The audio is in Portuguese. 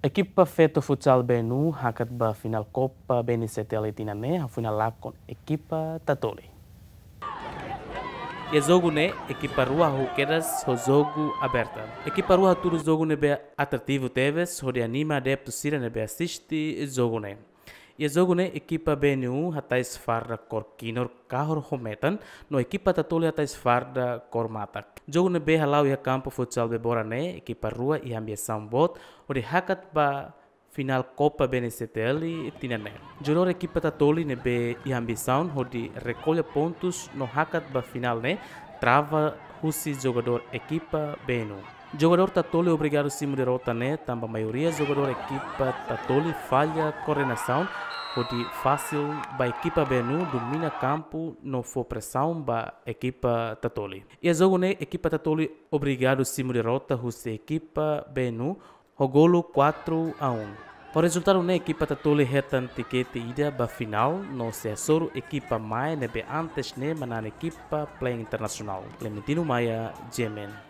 Equipa Feto Futsal Benu hakat ba final Copa Beni Setele tina ne ha final la kon equipa Tatoli. Ye zogu ne equipa rua ho keras ho zogu aberta. Equipa rua turu zogu ne be atrativo teves ho de anima adeptu sira ne be assisti zogu ne. Iezogune equipa BNU hatais farda kinor kahor hometan, no equipa tatuli hatais farda cormatak. Jogune be halau ia campo futsal de borane, equipa rua e ambiação bot, ori hakat ba final Copa BNCTL tinane. Joror equipa tatuli ne be e ambição, ori recolha pontos no hakat ba final ne, trava Russi jogador equipa BNU. Jogador Tatoli obrigado sim derrota né, também a maioria jogador equipa Tatoli falha coordenação pode fácil ba equipa Benu domina campo não for pressão ba equipa Tatoli. E a é jogo né equipa Tatoli obrigado simo derrota russa equipa Benu Rogolo 4 a 1. O resultado né equipa Tatoli retan tiquete ida ba final no se soro equipa Maia nebe né? antes né manan equipa play internacional. Clementino Maia, Jemen.